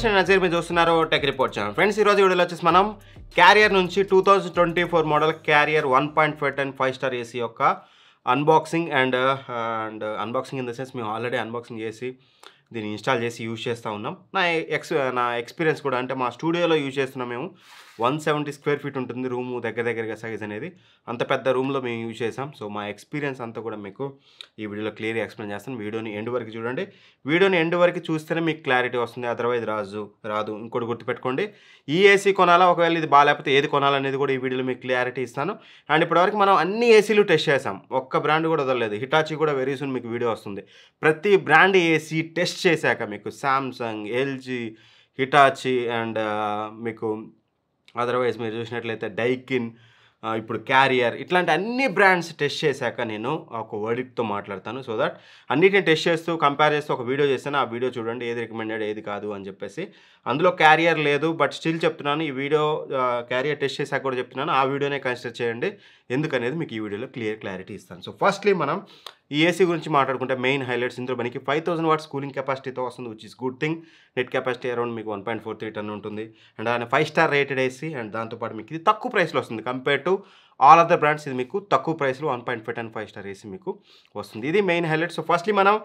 friends నేను నజీర్ మీరు చూస్తున్నారు టెక్ రిపోర్ట్ ఛానల్ ఫ్రెండ్స్ ఈరోజు వీడియోలో వచ్చేసి మనం క్యారియర్ నుంచి two thousand twenty four model Carrier one point five ton five star AC యొక్క unboxing and and unboxing in the sense మేము ఆల్రెడీ అన్బాక్సింగ్ చేసి దీన్ని ఇన్స్టాల్ చేసి యూజ్ చేస్తూ ఉన్నాం నా ఎక్స్ నా ఎక్స్పీరియన్స్ కూడా అంటే మా స్టూడియోలో యూజ్ చేస్తున్నాం మేము వన్ సెవెంటీ స్క్వేర్ ఫీట్ ఉంటుంది రూము దగ్గర దగ్గరగా సైజ్ అనేది అంత పెద్ద రూమ్లో మేము యూజ్ చేసాం సో మా ఎక్స్పీరియన్స్ అంతా కూడా మీకు ఈ వీడియోలో క్లియర్గా ఎక్స్ప్లెయిన్ చేస్తాను వీడియోని ఎండ్ వరకు చూడండి వీడియోని ఎండ్ వరకు చూస్తేనే మీకు క్లారిటీ వస్తుంది అదర్వైజ్ రాజు రాదు ఇంకోటి గుర్తుపెట్టుకోండి ఈ ఏసీ కొనాలా ఒకవేళ ఇది బాగాలేకపోతే ఏది కొనాలనేది కూడా ఈ వీడియోలో మీకు క్లారిటీ ఇస్తాను అండ్ ఇప్పటివరకు మనం అన్ని ఏసీలు టెస్ట్ చేసాం ఒక్క బ్రాండ్ కూడా వదలలేదు హిటాచి కూడా వెరీ సూన్ మీకు వీడియో వస్తుంది ప్రతి బ్రాండ్ ఏసీ టెస్ట్ చేశాక మీకు శాంసంగ్ ఎల్జీ హిటాచి అండ్ మీకు అదర్వైజ్ మీరు చూసినట్లయితే డైకిన్ ఇప్పుడు క్యారియర్ ఇట్లాంటి అన్ని బ్రాండ్స్ టెస్ట్ చేశాక నేను ఒక వర్డిక్తో మాట్లాడతాను సో దట్ అన్నిటిని టెస్ట్ చేస్తూ కంపేర్ చేస్తూ ఒక వీడియో చేస్తాను ఆ వీడియో చూడండి ఏది రికమెండెడ్ ఏది కాదు అని చెప్పేసి అందులో క్యారియర్ లేదు బట్ స్టిల్ చెప్తున్నాను ఈ వీడియో క్యారియర్ టెస్ట్ చేశాక కూడా చెప్తున్నాను ఆ వీడియోనే కన్సిడర్ చేయండి ఎందుకనేది మీకు ఈ వీడియోలో క్లియర్ క్లారిటీ ఇస్తాను సో ఫస్ట్లీ మనం ఈ ఏసీ గురించి మాట్లాడుకుంటే మెయిన్ హైలైట్స్ ఇందులో మనకి ఫైవ్ థౌసండ్ వాట్స్ కూలింగ్ కెపాసిటీతో వస్తుంది which is good thing net capacity around మీకు one point four three ton ఉంటుంది అండ్ ఆయన five star rated AC and దాంతోపాటు మీకు ఇది తక్కువ ప్రైస్లో వస్తుంది compare to all other brands ఇది మీకు తక్కువ ప్రైస్లో one point five and five star AC మీకు వస్తుంది ఇది మెయిన్ హైలైట్ సో ఫస్ట్లీ మనం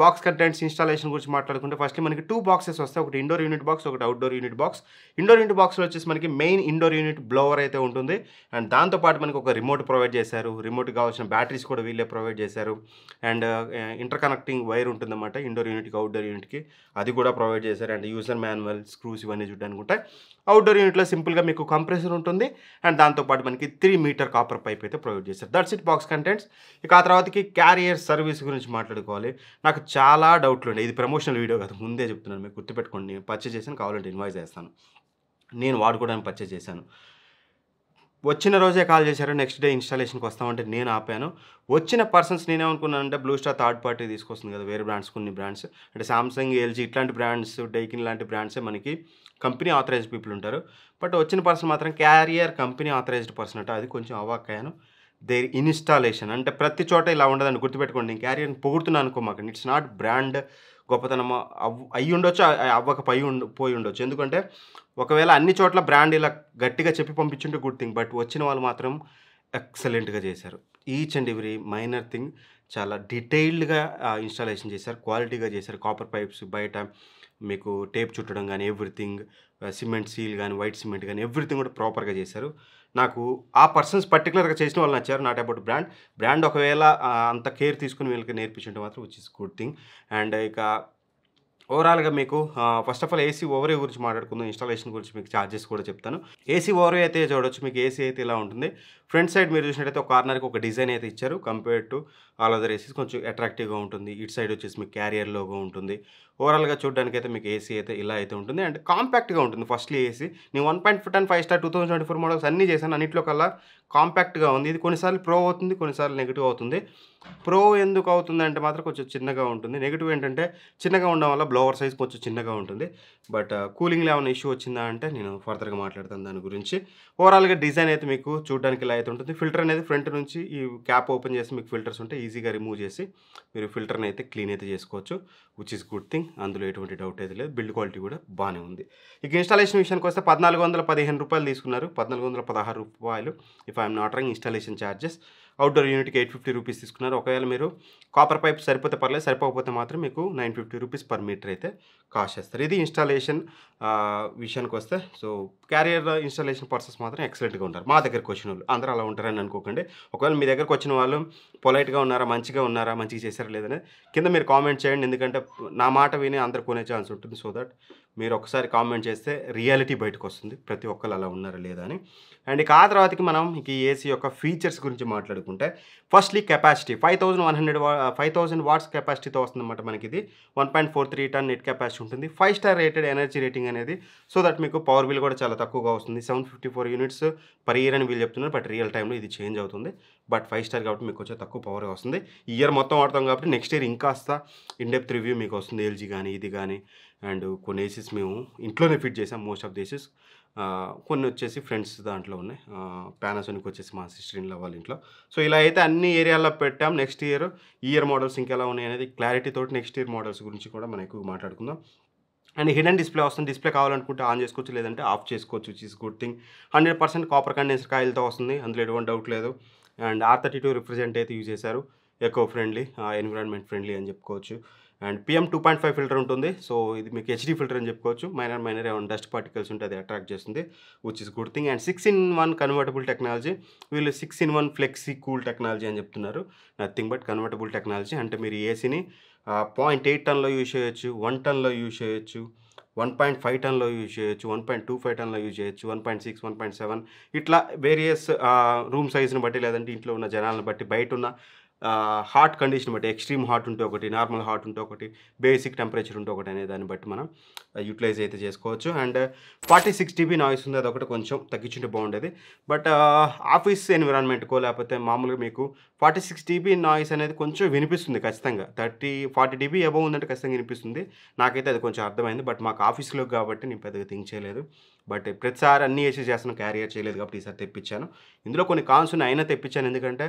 బాక్స్ కంటెంట్స్ ఇన్స్టాలేషన్ గురించి మాట్లాడుకుంటే ఫస్ట్లీ మనకి టూ బాక్సెస్ వస్తాయి ఒకటి ఇండోర్ యూనిట్ బాక్స్ ఒకటి outdoor unit box indoor unit బాక్స్లో వచ్చేసి మనకి మెయిన్ ఇండోర్ యూనిట్ బ్లోవర్ అయితే ఉంటుంది అండ్ దాంతోపాటు మనకి ఒక రిమోట్ ప్రొవైడ్ చేశారు రిమోట్ కావాల్సిన బ్యాటరీస్ కూడా వీళ్ళే ప్రొవైడ్ చేశారు అండ్ ఇంటర్ కనెక్టింగ్ వైర్ ఉంటుందన్నమాట ఇండోర్ యూనిట్కి అవుట్డోర్ యూనిట్కి అది కూడా ప్రొవైడ్ చేశారు అండ్ యూజర్ మాన్యువల్ స్క్రూస్ ఇవన్నీ చూడడానికి ఉంటాయి అవుట్డోర్ యూనిట్లో సింపుల్గా మీకు కంప్రెసర్ ఉంటుంది అండ్ దాంతోపాటు మనకి త్రీ మీటర్ కాపర్ పైప్ అయితే ప్రొవైడ్ చేశారు దట్స్ ఇట్ బాక్స్ కంటెంట్స్ ఇక ఆ తర్వాతకి క్యారియర్ సర్వీస్ గురించి మాట్లాడుకోవాలి నాకు చాలా డౌట్లు ఉండే ఇది ప్రమోషనల్ వీడియో కదా ముందే చెప్తున్నాను మీకు గుర్తుపెట్టుకోండి నేను పర్చేజ్ చేశాను కావాలంటే ఇన్వాయిస్ చేస్తాను నేను వాడుకోవడానికి పర్చేజ్ చేశాను వచ్చిన రోజే కాల్ చేశారు నెక్స్ట్ డే ఇన్స్టాలేషన్కి వస్తామంటే నేను ఆపాను వచ్చిన పర్సన్స్ నేనేమనుకున్నానంటే బ్లూ స్టార్ థర్డ్ పార్టీ తీసుకొస్తుంది కదా వేరే బ్రాండ్స్ కొన్ని బ్రాండ్స్ అంటే సామ్సంగ్ ఎల్జీ ఇట్లాంటి బ్రాండ్స్ డైకిన్ లాంటి బ్రాండ్సే మనకి కంపెనీ ఆథరైజ్డ్ పీపుల్ ఉంటారు బట్ వచ్చిన పర్సన్ మాత్రం క్యారియర్ కంపెనీ ఆథరైజ్డ్ పర్సన్ అంట అది కొంచెం అవాక్కాయను అయ్యాను దేర్ ఇన్స్టాలేషన్ అంటే ప్రతి చోట ఇలా ఉండదని గుర్తుపెట్టుకోండి నేను క్యారియర్ని పొగుడుతున్నాను మాకు ఇట్స్ నాట్ బ్రాండ్ గొప్పతనం అవ్ అయ్యి ఉండొచ్చు అవ్వకపోయి పై పోయి ఉండొచ్చు ఎందుకంటే ఒకవేళ అన్ని చోట్ల బ్రాండ్ ఇలా గట్టిగా చెప్పి పంపించుంటే గుడ్ థింగ్ బట్ వచ్చిన వాళ్ళు మాత్రం ఎక్సలెంట్గా చేశారు each and every minor thing చాలా డీటెయిల్డ్గా ఇన్స్టాలేషన్ చేశారు క్వాలిటీగా చేశారు కాపర్ పైప్స్ బయట మీకు టేప్ చుట్టడం కానీ ఎవ్రీథింగ్ సిమెంట్ సీల్ కానీ వైట్ సిమెంట్ కానీ ఎవ్రీథింగ్ కూడా ప్రాపర్గా చేశారు నాకు ఆ పర్సన్స్ పర్టికులర్గా చేసిన వాళ్ళు నచ్చారు నాట్ అబౌట్ బ్రాండ్ బ్రాండ్ ఒకవేళ అంత కేర్ తీసుకుని వీళ్ళకి నేర్పించడం మాత్రం which is good thing and ఇక ఓవరాల్గా మీకు ఫస్ట్ ఆఫ్ ఆల్ ఏసీ ఓవరే గురించి మాట్లాడుకుందాం ఇన్స్టాలేషన్ గురించి మీకు ఛార్జెస్ కూడా చెప్తాను ఏసీ ఓవరే అయితే చూడొచ్చు మీకు ఏసీ అయితే ఇలా ఉంటుంది ఫ్రంట్ సైడ్ మీరు చూసినట్టయితే ఒక కార్నర్కి ఒక డిజైన్ అయితే ఇచ్చారు compared to all other ACs కొంచెం అట్రాక్టివ్గా ఉంటుంది ఇటు సైడ్ వచ్చేసి మీకు క్యారియర్లోగా ఉంటుంది ఓవరాల్గా చూడడానికి అయితే మీకు ఏసీ అయితే ఇలా అయితే ఉంటుంది అండ్ కాంపాక్ట్గా ఉంటుంది ఫస్ట్లీ ఏసీ నేను one point five and five star two thousand twenty four models అన్నీ చేశాను అన్నింటిలో కల్లా కాంపాక్ట్గా ఉంది ఇది కొన్నిసార్లు ప్రో అవుతుంది కొన్నిసార్లు నెగిటివ్ అవుతుంది ప్రో ఎందుకు అవుతుంది అంటే మాత్రం కొంచెం చిన్నగా ఉంటుంది నెగిటివ్ ఏంటంటే చిన్నగా ఉండడం వల్ల బ్లోవర్ సైజ్ కొంచెం చిన్నగా ఉంటుంది బట్ కూలింగ్లో ఏమైనా ఇష్యూ వచ్చిందా అంటే నేను ఫర్దర్గా మాట్లాడతాను దాని గురించి ఓవరాల్గా డిజైన్ అయితే మీకు చూడడానికి ఇలా అయితే ఉంటుంది ఫిల్టర్ అనేది ఫ్రంట్ నుంచి ఈ క్యాప్ ఓపెన్ చేసి మీకు ఫిల్టర్స్ ఉంటే ఈజీగా రిమూవ్ చేసి మీరు ఫిల్టర్ని అయితే క్లీన్ అయితే చేసుకోవచ్చు విచ్ ఇస్ గుడ్ థింగ్ అందులో ఎటువంటి డౌట్ అయితే లేదు బిల్డ్ క్వాలిటీ కూడా బాగానే ఉంది ఇక ఇన్స్టాలేషన్ విషయానికి వస్తే పద్నాలుగు వందల పదిహేను రూపాయలు తీసుకున్నారు పద్నాలుగు వందల పదహారు రూపాయలు if I'm not wrong installation charges outdoor యూనిట్కి ఎయిట్ ఫిఫ్టీ రూపీస్ తీసుకున్నారు ఒకవేళ మీరు కాపర్ పైప్ సరిపోతే పర్లేదు సరిపోకపోతే మాత్రం మీకు nine fifty rupees per metre అయితే కాస్ట్ చేస్తారు ఇది ఇన్స్టాలేషన్ విషయానికి వస్తే సో క్యారియర్ ఇన్స్టాలేషన్ పర్సన్స్ మాత్రం ఎక్సలెంట్గా ఉంటారు మా దగ్గరకు వచ్చిన వాళ్ళు అందరూ అలా ఉంటారని అనుకోకండి ఒకవేళ మీ దగ్గరకు వచ్చిన వాళ్ళు పొలైట్గా ఉన్నారా మంచిగా ఉన్నారా మంచిగా చేశారా లేదని కింద మీరు కామెంట్ చేయండి ఎందుకంటే నా మాట విని అందరు కొనే ఛాన్స్ ఉంటుంది సో దట్ మీరు ఒకసారి కామెంట్ చేస్తే రియాలిటీ బయటకు వస్తుంది ప్రతి ఒక్కరు అలా ఉన్నారా లేదా అని అండ్ ఇక ఆ తర్వాతకి మనం ఇక ఏసీ యొక్క ఫీచర్స్ గురించి మాట్లాడుకుంటే firstly capacity five thousand one hundred five thousand watts కెపాసిటీతో వస్తుందన్నమాట మనకి ఇది one point four three ton net capacity ఉంటుంది five star rated energy rating అనేది సో దట్ మీకు పవర్ బిల్ కూడా చాలా తక్కువగా వస్తుంది seven fifty four units per year అని వీళ్ళు చెప్తున్నారు బట్ రియల్ టైంలో ఇది చేంజ్ అవుతుంది బట్ ఫైవ్ స్టార్ కాబట్టి మీకు వచ్చే తక్కువ పవర్ వస్తుంది ఇయర్ మొత్తం వాడతాం కాబట్టి నెక్స్ట్ ఇయర్ ఇంకాస్త ఇన్డెప్త్ రివ్యూ మీకు వస్తుంది ఎల్జీ కానీ ఇది కానీ అండ్ కొన్ని ఏసీస్ మేము ఇంట్లోనే ఫిట్ చేసాం మోస్ట్ ఆఫ్ ది ఏసీస్ కొన్ని వచ్చేసి ఫ్రెండ్స్ దాంట్లో ఉన్నాయి పానాసోనిక్ వచ్చేసి మా సిస్టర్ ఇన్లో వాళ్ళ ఇంట్లో సో ఇలా అయితే అన్ని ఏరియాల్లో పెట్టాం నెక్స్ట్ ఇయర్ ఇయర్ మోడల్స్ ఇంకెలా ఉన్నాయి అనేది క్లారిటీ తోటి నెక్స్ట్ ఇయర్ మోడల్స్ గురించి కూడా మనం ఎక్కువ మాట్లాడుకుందాం అండ్ హిడెన్ డిస్ప్లే వస్తుంది డిస్ప్లే కావాలనుకుంటే ఆన్ చేసుకోవచ్చు లేదంటే ఆఫ్ చేసుకోవచ్చు is good thing hundred percent copper condenser కాయలతో వస్తుంది అందులో ఎటువంటి డౌట్ లేదు and R thirty two refrigerant అయితే యూజ్ చేశారు ఎకో ఫ్రెండ్లీ ఎన్విరాన్మెంట్ ఫ్రెండ్లీ అని చెప్పుకోవచ్చు and PM two point five filter ఉంటుంది సో ఇది మీకు హెచ్డీ ఫిల్టర్ అని చెప్పుకోవచ్చు మైనర్ మైనర్ ఏమైనా డస్ట్ పార్టికల్స్ ఉంటే అది అట్రాక్ట్ చేస్తుంది which is good thing and six in one convertible technology వీళ్ళు six in one flexi cool technology అని చెప్తున్నారు నథింగ్ బట్ కన్వర్టబుల్ టెక్నాలజీ అంటే మీరు ఏసీని పాయింట్ ఎయిట్ టన్లో యూజ్ చేయొచ్చు వన్ టన్లో యూజ్ చేయొచ్చు వన్ పాయింట్ ఫైవ్ టన్లో యూజ్ చేయొచ్చు వన్ పాయింట్ టూ ఫైవ్ టన్లో యూజ్ చేయొచ్చు one point six one point seven ఇట్లా వేరియస్ రూమ్ సైజ్ని బట్టి లేదంటే ఇంట్లో ఉన్న జనాలను బట్టి బయట ఉన్న హార్ట్ కండిషన్ బట్టి ఎక్స్ట్రీమ్ హార్ట్ ఉంటే ఒకటి నార్మల్ హార్ట్ ఉంటే ఒకటి బేసిక్ టెంపరేచర్ ఉంటే ఒకటి అనే దాన్ని బట్టి మనం యూటిలైజ్ అయితే చేసుకోవచ్చు and forty six DB noise ఉంది అదొకటి కొంచెం తగ్గించుంటే బాగుండేది బట్ ఆఫీస్ ఎన్విరాన్మెంట్కో లేకపోతే మామూలుగా మీకు ఫార్టీ సిక్స్ డీబీ నాయిస్ అనేది కొంచెం వినిపిస్తుంది ఖచ్చితంగా థర్టీ ఫార్టీ డీబీ ఎబో ఉందంటే ఖచ్చితంగా వినిపిస్తుంది నాకైతే అది కొంచెం అర్థమైంది బట్ మాకు ఆఫీస్లో కాబట్టి నేను పెద్దగా థింక్ చేయలేదు బట్ ప్రతిసారి అన్ని వేసి చేస్తాను క్యారియర్ చేయలేదు కాబట్టి ఈసారి తెప్పించాను ఇందులో కొన్ని కాన్స్ ఉన్నాయి అయినా తెప్పించాను ఎందుకంటే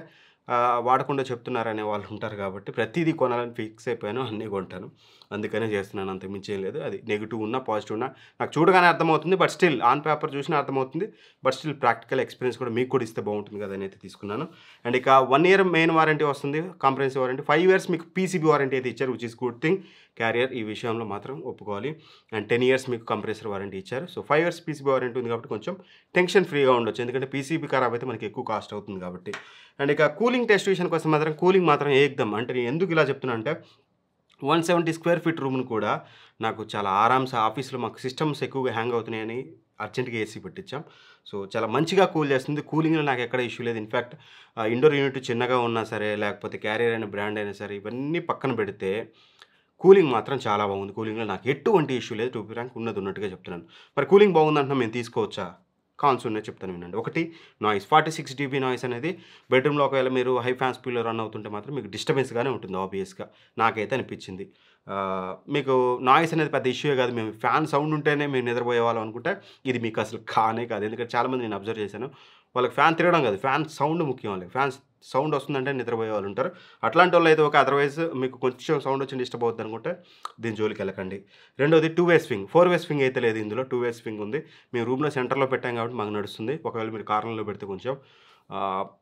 వాడకుండా చెప్తున్నారనే వాళ్ళు ఉంటారు కాబట్టి ప్రతిదీ కొనాలని ఫిక్స్ అయిపోయాను అన్నీ కొంటాను అందుకనే చేస్తున్నాను అంతకు మించి ఏం లేదు అది నెగిటివ్ ఉన్నా పాజిటివ్ ఉన్నా నాకు చూడగానే అర్థమవుతుంది బట్ స్టిల్ ఆన్ పేపర్ చూసినా అర్థమవుతుంది బట్ స్టిల్ ప్రాక్టికల్ ఎక్స్పీరియన్స్ కూడా మీకు కూడా ఇస్తే బాగుంటుంది కదా అని అయితే తీసుకున్నాను అండ్ ఇక వన్ ఇయర్ మెయిన్ వారంటీ వస్తుంది కాంప్రహెన్సివ్ వారంటీ ఫైవ్ ఇయర్స్ మీకు పీసీబీ వారంటీ అయితే ఇచ్చారు which is good thing Carrier ఈ విషయంలో మాత్రం ఒప్పుకోవాలి అండ్ టెన్ ఇయర్స్ మీకు కంప్రెసర్ వారంటీ ఇచ్చారు so five years PCB warranty ఉంది కాబట్టి కొంచెం టెన్షన్ ఫ్రీగా ఉండొచ్చు ఎందుకంటే పీసీబీ ఖరాబ్ అయితే మనకి ఎక్కువ కాస్ట్ అవుతుంది కాబట్టి అండ్ ఇక కూలింగ్ టెస్ట్ విషయానికి వస్తే మాత్రం కూలింగ్ మాత్రం ఎగ్దాం అంటే నేను ఎందుకు ఇలా చెప్తున్నా అంటే వన్ సెవెంటీ స్క్వేర్ ఫీట్ రూమ్ను కూడా నాకు చాలా ఆరామ్స్ ఆఫీస్లో మాకు సిస్టమ్స్ ఎక్కువగా హ్యాంగ్ అవుతున్నాయని అర్జెంట్గా ఏసీ పెట్టించాం సో చాలా మంచిగా కూల్ చేస్తుంది కూలింగ్లో నాకు ఎక్కడ ఇష్యూ లేదు ఇన్ఫ్యాక్ట్ ఇండోర్ యూనిట్ చిన్నగా ఉన్నా సరే లేకపోతే క్యారియర్ అయిన బ్రాండ్ అయినా సరే ఇవన్నీ పక్కన పెడితే కూలింగ్ మాత్రం చాలా బాగుంది కూలింగ్లో నాకు ఎటువంటి ఇష్యూ లేదు టూ ర్యాంక్ ఉన్నది ఉన్నట్టుగా చెప్తున్నాను మరి కూలింగ్ బాగుందంటున్నా మేము తీసుకోవచ్చా కాల్స్ ఉన్నాయి చెప్తాను వినండి ఒకటి noise forty six DB noise అనేది బెడ్రూమ్లో ఒకవేళ మీరు హై ఫ్యాన్ స్పీడ్లో రన్ అవుతుంటే మాత్రం మీకు డిస్టర్బెన్స్గానే ఉంటుంది ఆబ్వియస్గా నాకైతే అనిపించింది మీకు నాయిస్ అనేది పెద్ద ఇష్యూ కాదు మేము ఫ్యాన్ సౌండ్ ఉంటేనే మేము నిద్రపోయే వాళ్ళం అనుకుంటే ఇది మీకు అసలు కానే కాదు ఎందుకంటే చాలామంది నేను అబ్జర్వ్ చేశాను వాళ్ళకి ఫ్యాన్ తిరగడం కాదు ఫ్యాన్ సౌండ్ ముఖ్యం వాళ్ళకి ఫ్యాన్స్ సౌండ్ వస్తుందంటే నిద్రపోయే వాళ్ళు ఉంటారు అట్లాంటి వాళ్ళు అయితే ఒక అదర్వైజ్ మీకు కొంచెం సౌండ్ వచ్చి డిస్టర్బ్ అవుతుంది అనుకుంటే దీని జోలికి వెళ్ళకండి రెండోది two way swing four way swing అయితే లేదు ఇందులో టూ వే స్వింగ్ ఉంది మేము రూమ్లో సెంటర్లో పెట్టాం కాబట్టి మాకు నడుస్తుంది ఒకవేళ మీరు కార్లలో పెడితే కొంచెం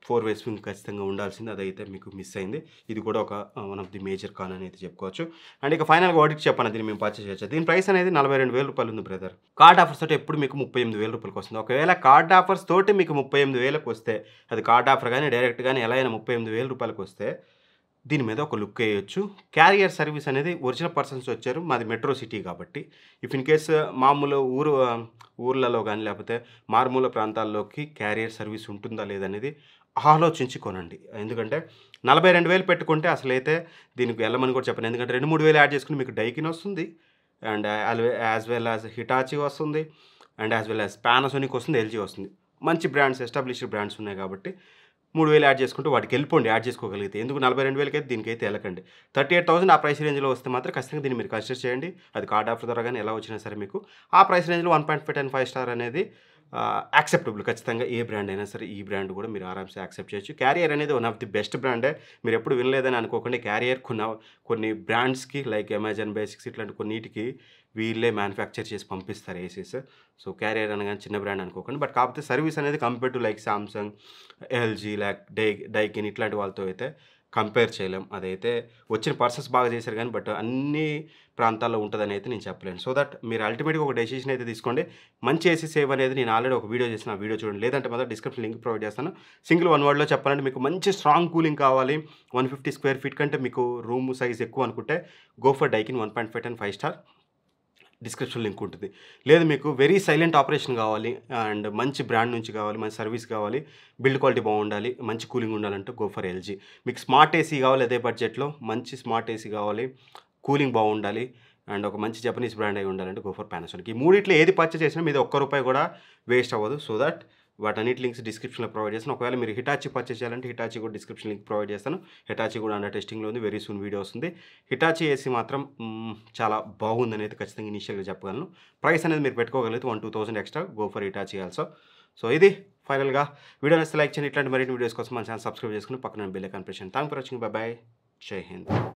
ఫోర్ వేస్ ఫిల్మ్ ఖచ్చితంగా ఉండాల్సింది అదైతే మీకు మిస్ అయింది ఇది కూడా ఒక one of the major con అని అయితే చెప్పుకోవచ్చు అండ్ ఇక ఫైనల్గా వాటికి చెప్పాను దీన్ని మేము పర్చేస్ చేయొచ్చు దీని ప్రైస్ అనేది నలభై రెండు వేల రూపాయలు ఉంది బ్రదర్ కార్డ్ ఆఫర్స్ తోటి ఎప్పుడు మీకు ముప్పై ఎనిమిది వేల రూపాయలకు వస్తుంది ఒకవేళ కార్డ్ ఆఫర్స్ తోటి మీకు ముప్పై ఎనిమిది వేలకు వస్తే అది కార్డ్ ఆఫర్ కానీ డైరెక్ట్ కానీ ఎలా అయినా ముప్పై ఎనిమిది వేల రూపాయలకు వస్తే దీని మీద ఒక లుక్ వేయొచ్చు క్యారియర్ సర్వీస్ అనేది ఒరిజినల్ పర్సన్స్ వచ్చారు మాది మెట్రో సిటీ కాబట్టి ఇఫ్ ఇన్ కేస్ మామూలు ఊరు ఊర్లలో కానీ లేకపోతే మారుమూల ప్రాంతాల్లోకి క్యారియర్ సర్వీస్ ఉంటుందా లేదనేది ఆలోచించి కొనండి ఎందుకంటే నలభై రెండు వేలు పెట్టుకుంటే అసలైతే దీనికి వెళ్ళమని కూడా చెప్పండి ఎందుకంటే రెండు మూడు వేలు యాడ్ చేసుకుని మీకు డైకిన్ వస్తుంది and as well as Hitachi వస్తుంది and as well as Panasonic వస్తుంది ఎల్జీ వస్తుంది మంచి బ్రాండ్స్ ఎస్టాబ్లిష్డ్ బ్రాండ్స్ ఉన్నాయి కాబట్టి మూడు వేలు యాడ్ చేసుకుంటే వాటికి వెళ్ళిపోండి యాడ్ చేసుకోగలిగితే ఎందుకు నలభై రెండు వేలకి అయితే దీనికైతే వెళ్ళకండి థర్టీ ఎయిట్ థౌసండ్ ఆ ప్రైస్ రేంజ్లో వస్తే మాత్రం ఖచ్చితంగా దీన్ని మీరు కన్సిడర్ చేయండి అది కార్డ్ ఆఫర్ ద్వారా కానీ ఎలా వచ్చినా సరే మీకు ఆ ప్రైస్ రేంజ్లో one point five ton five star అనేది యాక్సెప్టబుల్ ఖచ్చితంగా ఏ బ్రాండ్ అయినా సరే ఈ బ్రాండ్ కూడా మీరు ఆరామ్సే యాక్సెప్ట్ చేయొచ్చు క్యారియర్ అనేది వన్ ఆఫ్ ది బెస్ట్ బ్రాండే మీరు ఎప్పుడు వినలేదని అనుకోకుండా క్యారియర్ కొన్న కొన్ని బ్రాండ్స్కి లైక్ అమెజాన్ బేసిక్స్ ఇట్లాంటి కొన్నిటికి వీళ్ళే మ్యానుఫ్యాక్చర్ చేసి పంపిస్తారు ఏసీస్ సో క్యారియర్ అనగానే చిన్న బ్రాండ్ అనుకోకండి బట్ కాకపోతే సర్వీస్ అనేది compare to like Samsung LG like Dai Daikin ఇట్లాంటి వాళ్ళతో అయితే కంపేర్ చేయలేం అదైతే వచ్చిన పర్సన్స్ బాగా చేశారు కానీ బట్ అన్ని ప్రాంతాల్లో ఉంటుందని అయితే నేను చెప్పలేను సో దట్ మీరు అల్టిమేట్గా ఒక డెసిషన్ అయితే తీసుకోండి మంచి ఏసీ సేవ్ అనేది నేను ఆల్రెడీ ఒక వీడియో చేసిన ఆ వీడియో చూడండి లేదంటే మొదటి డిస్క్రిప్షన్ లింక్ ప్రొవైడ్ చేస్తాను సింగిల్ వన్ వర్డ్లో చెప్పాలంటే మీకు మంచి స్ట్రాంగ్ కూలింగ్ కావాలి వన్ ఫిఫ్టీ స్క్వేర్ ఫీట్ కంటే మీకు రూమ్ సైజ్ ఎక్కువ అనుకుంటే go for Daikin one point five ton five star description link ఉంటుంది లేదు మీకు వెరీ సైలెంట్ ఆపరేషన్ కావాలి అండ్ మంచి బ్రాండ్ నుంచి కావాలి మంచి సర్వీస్ కావాలి బిల్డ్ క్వాలిటీ బాగుండాలి మంచి కూలింగ్ ఉండాలంటే గో ఫర్ ఎల్జీ మీకు స్మార్ట్ ఏసీ కావాలి అదే బడ్జెట్లో మంచి స్మార్ట్ ఏసీ కావాలి కూలింగ్ బాగుండాలి అండ్ ఒక మంచి జపనీస్ బ్రాండ్ అయి ఉండాలంటే గో ఫర్ పానాసోనిక్ ఈ మూడిట్లో ఏది పర్చేస్ చేసినా మీద ఒక్క రూపాయి కూడా వేస్ట్ అవ్వదు సో దట్ వాటన్నిటి లింక్స్ డిస్క్రిప్షన్లో ప్రొవైడ్ చేస్తాను ఒకవేళ మీరు హిటాచి పర్చేస్ చేయాలంటే హిటాచి కూడా డిస్క్రిప్షన్ లింక్ ప్రొవైడ్ చేస్తాను హిటాచి కూడా అండర్ టెస్టింగ్లో ఉంది వెరీ సూన్ వీడియో వస్తుంది హిటాచి ఏసీ మాత్రం చాలా బాగుందని అయితే ఖచ్చితంగా ఇనిషియల్గా చెప్పగలను ప్రైస్ అనేది మీరు పెట్టుకోగలిగితే one two thousand extra go for Hitachi also so ఇది ఫైనల్గా వీడియో నచ్చితే లైక్ చేయండి ఇట్లాంటి మరిన్ని వీడియోస్ కోసం మన ఛానల్ సబ్స్క్రైబ్ చేసుకుని పక్కన బెల్ కనిపించండి thank for watching bye bye జై హింద్